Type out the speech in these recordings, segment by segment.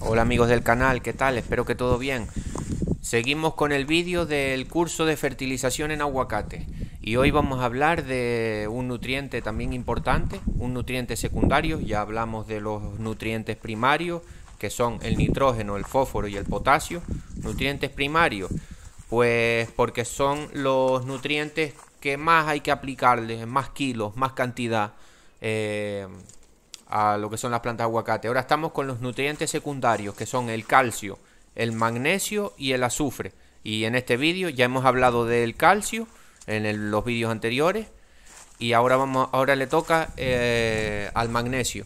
Hola amigos del canal, ¿qué tal? Espero que todo bien. Seguimos con el vídeo del curso de fertilización en aguacate y hoy vamos a hablar de un nutriente también importante, un nutriente secundario, ya hablamos de los nutrientes primarios que son el nitrógeno, el fósforo y el potasio. Nutrientes primarios, pues porque son los nutrientes que más hay que aplicarles, más kilos, más cantidad. Eh, a lo que son las plantas aguacate. Ahora estamos con los nutrientes secundarios, que son el calcio, el magnesio y el azufre. Y en este vídeo ya hemos hablado del calcio en los vídeos anteriores. Y ahora, vamos, ahora le toca eh, al magnesio.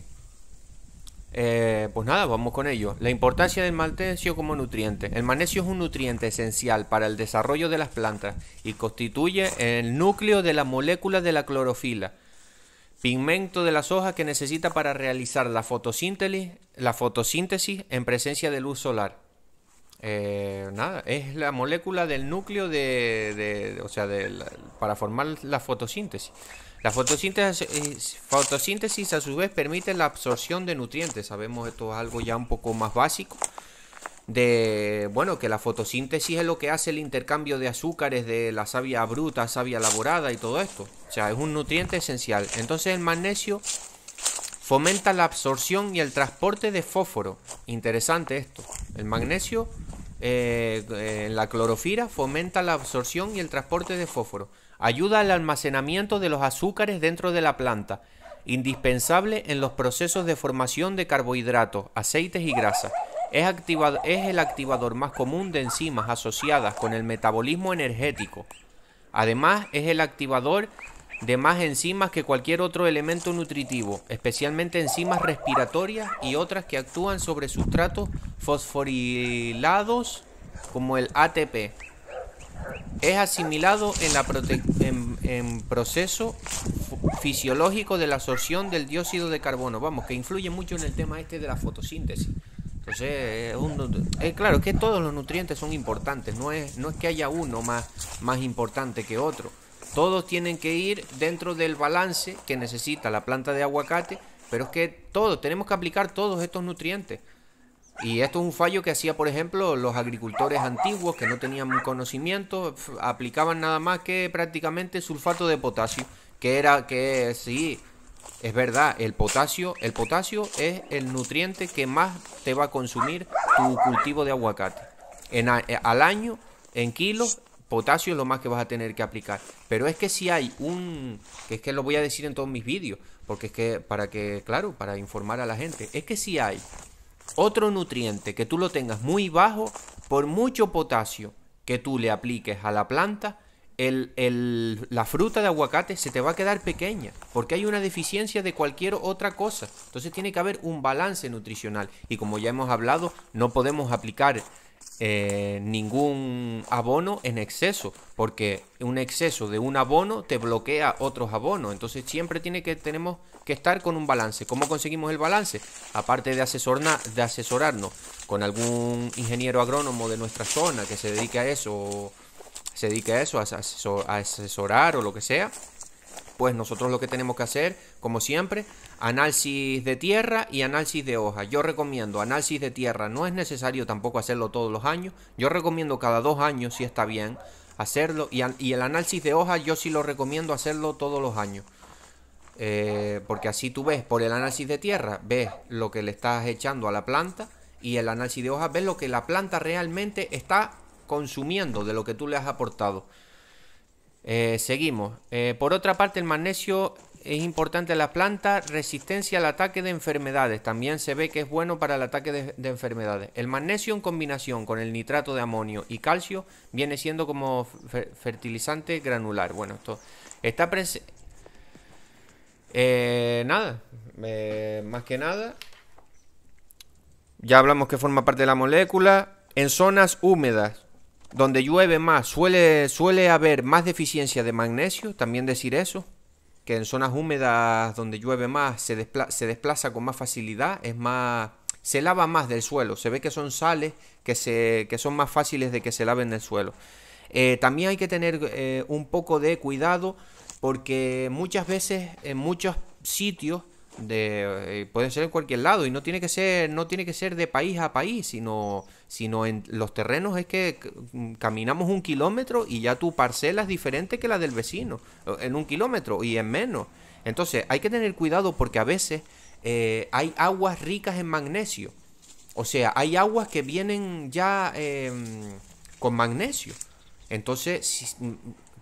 Eh, pues nada, vamos con ello. La importancia del magnesio como nutriente. El magnesio es un nutriente esencial para el desarrollo de las plantas y constituye el núcleo de la molécula de la clorofila Pigmento de las hojas que necesita para realizar la fotosíntesis, la fotosíntesis en presencia de luz solar. Eh, nada, es la molécula del núcleo de, o sea, para formar la fotosíntesis. La fotosíntesis, eh, fotosíntesis a su vez permite la absorción de nutrientes. Sabemos esto es algo ya un poco más básico de, bueno, que la fotosíntesis es lo que hace el intercambio de azúcares de la savia bruta, savia elaborada y todo esto. O sea, es un nutriente esencial. Entonces el magnesio fomenta la absorción y el transporte de fósforo. Interesante esto. El magnesio eh, eh, en la clorofila fomenta la absorción y el transporte de fósforo. Ayuda al almacenamiento de los azúcares dentro de la planta, indispensable en los procesos de formación de carbohidratos, aceites y grasas. Es, el activador más común de enzimas asociadas con el metabolismo energético. Además, es el activador de más enzimas que cualquier otro elemento nutritivo, especialmente enzimas respiratorias y otras que actúan sobre sustratos fosforilados como el ATP. Es asimilado en, la en proceso fisiológico de la absorción del dióxido de carbono. Vamos, que influye mucho en el tema este de la fotosíntesis. Pues, eh, es eh, claro, es que todos los nutrientes son importantes, no es, no es que haya uno más, más importante que otro. Todos tienen que ir dentro del balance que necesita la planta de aguacate, pero es que todos, tenemos que aplicar todos estos nutrientes. Y esto es un fallo que hacía, por ejemplo, los agricultores antiguos que no tenían conocimiento, aplicaban nada más que prácticamente sulfato de potasio, que era que sí, es verdad, el potasio, el potasio es el nutriente que más te va a consumir tu cultivo de aguacate. Eh, al año, en kilos, potasio es lo más que vas a tener que aplicar. Pero es que si hay un, que es que lo voy a decir en todos mis vídeos, porque es que para que, claro, para informar a la gente, es que si hay otro nutriente que tú lo tengas muy bajo, por mucho potasio que tú le apliques a la planta, el, la fruta de aguacate se te va a quedar pequeña, porque hay una deficiencia de cualquier otra cosa. Entonces tiene que haber un balance nutricional. Y como ya hemos hablado, no podemos aplicar eh, ningún abono en exceso, porque un exceso de un abono te bloquea otros abonos. Entonces siempre tiene que, tenemos que estar con un balance. ¿Cómo conseguimos el balance? Aparte de, de asesorarnos con algún ingeniero agrónomo de nuestra zona que se dedique a eso se dedique a eso, a, asesorar o lo que sea, pues nosotros lo que tenemos que hacer, como siempre, análisis de tierra y análisis de hoja. Yo recomiendo análisis de tierra, no es necesario tampoco hacerlo todos los años, yo recomiendo cada dos años si está bien hacerlo y, el análisis de hoja yo sí lo recomiendo hacerlo todos los años. Eh, porque así tú ves por el análisis de tierra, ves lo que le estás echando a la planta y el análisis de hoja ves lo que la planta realmente está consumiendo de lo que tú le has aportado. Eh, seguimos. Eh, por otra parte, el magnesio es importante en las plantas, resistencia al ataque de enfermedades. También se ve que es bueno para el ataque de, enfermedades. El magnesio en combinación con el nitrato de amonio y calcio viene siendo como fertilizante granular. Bueno, esto está presente. Eh, nada, más que nada. Ya hablamos que forma parte de la molécula. En zonas húmedas, donde llueve más, suele, suele haber más deficiencia de magnesio, también decir eso, que en zonas húmedas donde llueve más se, se desplaza con más facilidad, es más, se lava más del suelo, se ve que son sales que, se, que son más fáciles de que se laven del suelo. Eh, también hay que tener eh, un poco de cuidado porque muchas veces en muchos sitios de eh, puede ser en cualquier lado y no tiene que ser no tiene que ser de país a país sino sino en los terrenos es que caminamos un kilómetro y ya tu parcela es diferente que la del vecino en un kilómetro y en menos entonces hay que tener cuidado porque a veces eh, hay aguas ricas en magnesio o sea hay aguas que vienen ya em, con magnesio entonces si,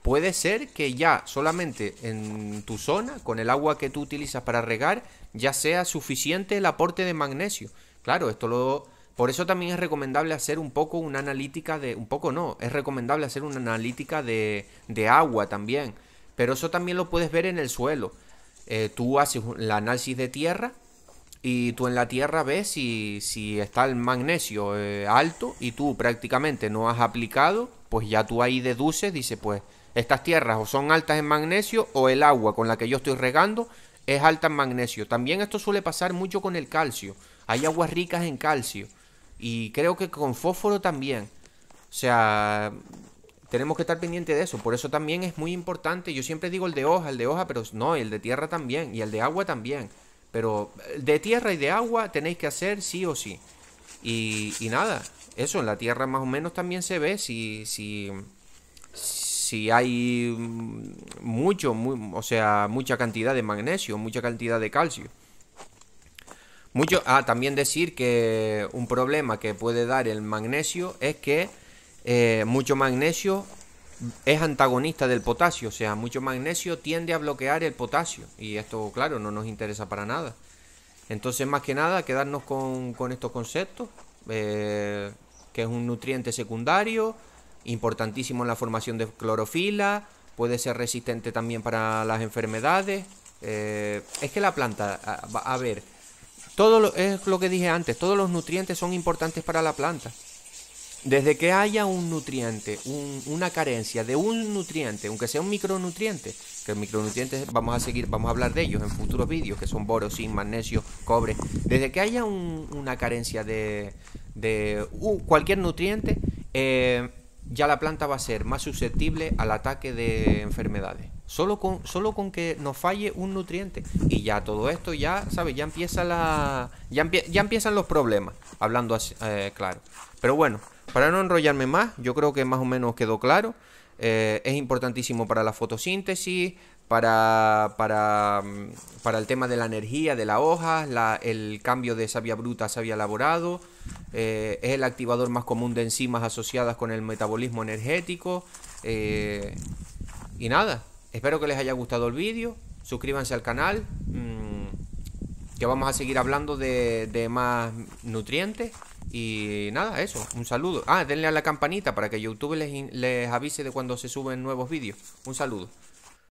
puede ser que ya solamente en tu zona, con el agua que tú utilizas para regar, ya sea suficiente el aporte de magnesio. Claro, esto lo... Por eso también es recomendable hacer un poco una analítica de... Un poco no, es recomendable hacer una analítica de, de agua también. Pero eso también lo puedes ver en el suelo. Eh, tú haces el análisis de tierra y tú en la tierra ves si, si está el magnesio eh, alto y tú prácticamente no has aplicado pues ya tú ahí deduces, dice, pues estas tierras o son altas en magnesio o el agua con la que yo estoy regando es alta en magnesio. También esto suele pasar mucho con el calcio. Hay aguas ricas en calcio. Y creo que con fósforo también. O sea, tenemos que estar pendiente de eso. Por eso también es muy importante. Yo siempre digo el de hoja, el de hoja, pero no, el de tierra también. Y el de agua también. Pero eh, de tierra y de agua tenéis que hacer sí o sí. Y, y nada, eso en la Tierra más o menos también se ve si, si hay mucho, o sea, mucha cantidad de magnesio, mucha cantidad de calcio. Mucho, ah, también decir que un problema que puede dar el magnesio es que eh, mucho magnesio es antagonista del potasio, o sea, mucho magnesio tiende a bloquear el potasio y esto, claro, no nos interesa para nada. Entonces, más que nada, quedarnos con, con estos conceptos. Eh, que es un nutriente secundario, importantísimo en la formación de clorofila, puede ser resistente también para las enfermedades. Eh, es que la planta, a, ver, todo lo, es lo que dije antes, todos los nutrientes son importantes para la planta. Desde que haya un nutriente, una carencia de un nutriente, aunque sea un micronutriente, que micronutrientes vamos a seguir, vamos a hablar de ellos en futuros vídeos, que son boro, zinc, magnesio, cobre. Desde que haya una carencia de, de cualquier nutriente, eh, ya la planta va a ser más susceptible al ataque de enfermedades. Solo con, solo con que nos falle un nutriente. Y ya todo esto, ya, ¿sabes? Ya empieza Ya, empiezan los problemas. Hablando así, eh, claro. Pero bueno, para no enrollarme más, yo creo que más o menos quedó claro. Eh, es importantísimo para la fotosíntesis, mm, para, el tema de la energía de la hoja, el cambio de savia bruta a savia elaborado, eh, es el activador más común de enzimas asociadas con el metabolismo energético. Eh, y nada, espero que les haya gustado el vídeo, suscríbanse al canal, mm, que vamos a seguir hablando de más nutrientes. Y nada, eso, un saludo. Ah, denle a la campanita para que YouTube les, les avise de cuando se suben nuevos vídeos. Un saludo.